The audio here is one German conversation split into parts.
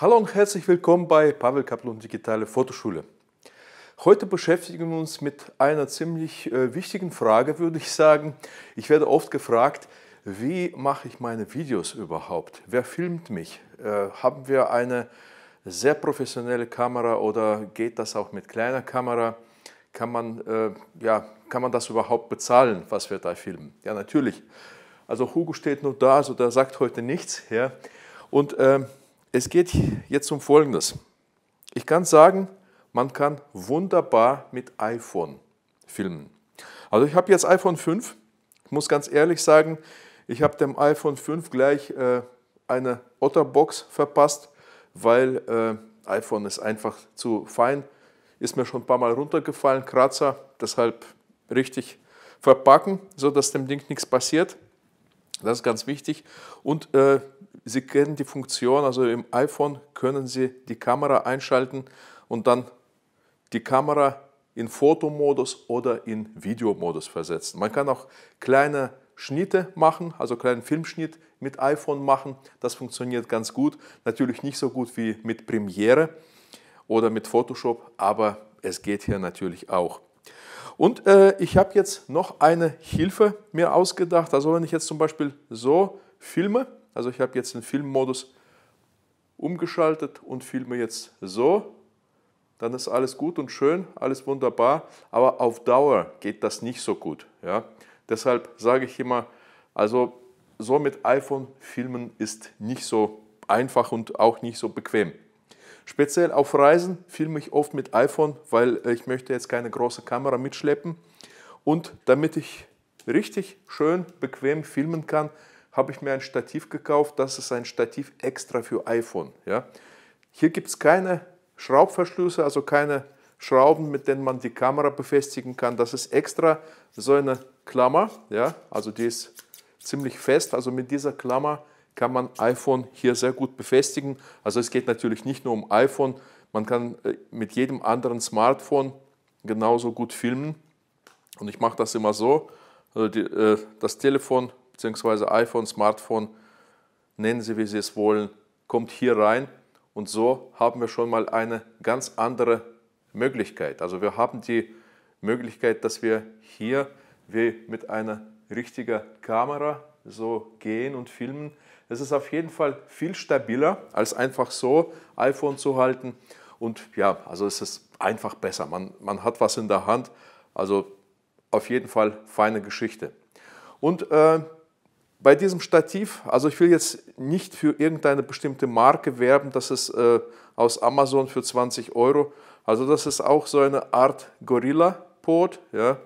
Hallo und herzlich willkommen bei Pavel Kaplun Digitale Fotoschule. Heute beschäftigen wir uns mit einer ziemlich äh, wichtigen Frage, würde ich sagen. Ich werde oft gefragt, wie mache ich meine Videos überhaupt? Wer filmt mich? Äh, haben wir eine sehr professionelle Kamera oder geht das auch mit kleiner Kamera? Kann man, äh, ja, kann man das überhaupt bezahlen, was wir da filmen? Ja, natürlich. Also Hugo steht nur da, also der sagt heute nichts. Ja. Und ähm, es geht jetzt um Folgendes. Ich kann sagen, man kann wunderbar mit iPhone filmen. Also ich habe jetzt iPhone 5. Ich muss ganz ehrlich sagen, ich habe dem iPhone 5 gleich äh, eine Otterbox verpasst, weil äh, iPhone ist einfach zu fein. Ist mir schon ein paar Mal runtergefallen, Kratzer. Deshalb richtig verpacken, sodass dem Ding nichts passiert. Das ist ganz wichtig. Und äh, Sie kennen die Funktion, also im iPhone können Sie die Kamera einschalten und dann die Kamera in Fotomodus oder in Videomodus versetzen. Man kann auch kleine Schnitte machen, also kleinen Filmschnitt mit iPhone machen. Das funktioniert ganz gut. Natürlich nicht so gut wie mit Premiere oder mit Photoshop, aber es geht hier natürlich auch. Und äh, ich habe jetzt noch eine Hilfe mir ausgedacht. Also wenn ich jetzt zum Beispiel so filme, also ich habe jetzt den Filmmodus umgeschaltet und filme jetzt so. Dann ist alles gut und schön, alles wunderbar, aber auf Dauer geht das nicht so gut. Ja? Deshalb sage ich immer, also so mit iPhone filmen ist nicht so einfach und auch nicht so bequem. Speziell auf Reisen filme ich oft mit iPhone, weil ich möchte jetzt keine große Kamera mitschleppen. Und damit ich richtig schön bequem filmen kann, habe ich mir ein Stativ gekauft. Das ist ein Stativ extra für iPhone. Ja. Hier gibt es keine Schraubverschlüsse, also keine Schrauben, mit denen man die Kamera befestigen kann. Das ist extra so eine Klammer. Ja. Also die ist ziemlich fest. Also mit dieser Klammer kann man iPhone hier sehr gut befestigen. Also es geht natürlich nicht nur um iPhone. Man kann äh, mit jedem anderen Smartphone genauso gut filmen. Und ich mache das immer so. Also die, äh, das Telefon bzw. iPhone, Smartphone, nennen Sie, wie Sie es wollen, kommt hier rein und so haben wir schon mal eine ganz andere Möglichkeit. Also wir haben die Möglichkeit, dass wir hier wie mit einer richtigen Kamera so gehen und filmen. Es ist auf jeden Fall viel stabiler, als einfach so iPhone zu halten. Und ja, also es ist einfach besser. Man, man hat was in der Hand. Also auf jeden Fall feine Geschichte. Und äh, bei diesem Stativ, also ich will jetzt nicht für irgendeine bestimmte Marke werben, das ist äh, aus Amazon für 20 Euro. Also das ist auch so eine Art gorilla port Ja?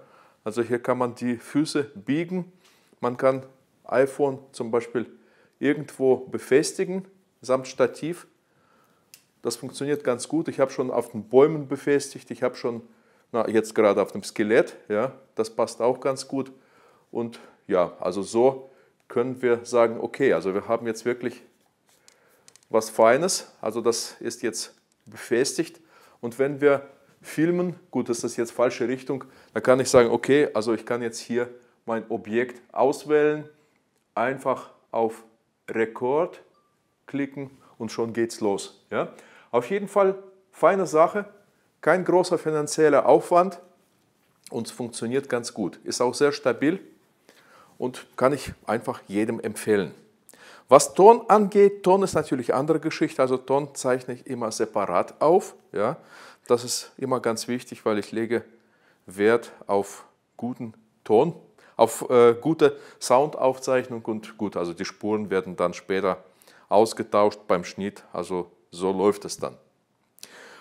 Also hier kann man die Füße biegen. Man kann iPhone zum Beispiel irgendwo befestigen, samt Stativ. Das funktioniert ganz gut. Ich habe schon auf den Bäumen befestigt. Ich habe schon, na, jetzt gerade auf dem Skelett. Ja? Das passt auch ganz gut. Und ja, also so können wir sagen, okay, also wir haben jetzt wirklich was Feines, also das ist jetzt befestigt. Und wenn wir filmen, gut, das ist jetzt falsche Richtung, dann kann ich sagen, okay, also ich kann jetzt hier mein Objekt auswählen, einfach auf Rekord klicken und schon geht's los. Ja? Auf jeden Fall feine Sache, kein großer finanzieller Aufwand und es funktioniert ganz gut. Ist auch sehr stabil und kann ich einfach jedem empfehlen. Was Ton angeht, Ton ist natürlich eine andere Geschichte, also Ton zeichne ich immer separat auf. Ja. Das ist immer ganz wichtig, weil ich lege Wert auf guten Ton, auf äh, gute Soundaufzeichnung und gut, also die Spuren werden dann später ausgetauscht beim Schnitt, also so läuft es dann.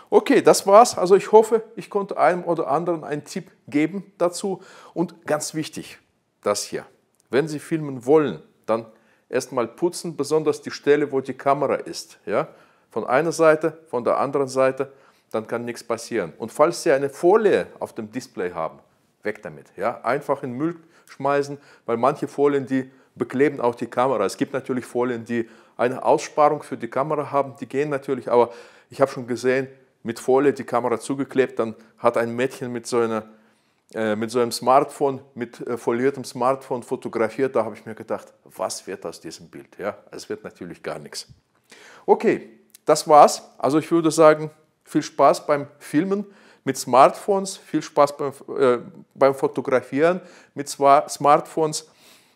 Okay, das war's. Also ich hoffe, ich konnte einem oder anderen einen Tipp geben dazu. Und ganz wichtig, das hier. Wenn Sie filmen wollen, dann erstmal putzen, besonders die Stelle, wo die Kamera ist. Ja? Von einer Seite, von der anderen Seite, dann kann nichts passieren. Und falls Sie eine Folie auf dem Display haben, weg damit. Ja? Einfach in den Müll schmeißen, weil manche Folien, die bekleben auch die Kamera. Es gibt natürlich Folien, die eine Aussparung für die Kamera haben, die gehen natürlich, aber ich habe schon gesehen, mit Folie die Kamera zugeklebt, dann hat ein Mädchen mit so einer äh, mit so einem Smartphone, mit äh, foliertem Smartphone fotografiert, da habe ich mir gedacht, was wird aus diesem Bild? Ja, also es wird natürlich gar nichts. Okay, das war's. Also ich würde sagen, viel Spaß beim Filmen mit Smartphones, viel Spaß beim, äh, beim Fotografieren mit Smartphones.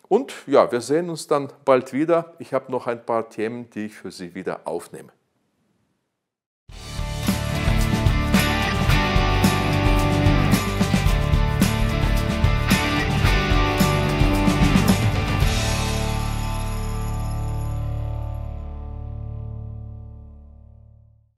Und ja, wir sehen uns dann bald wieder. Ich habe noch ein paar Themen, die ich für Sie wieder aufnehme.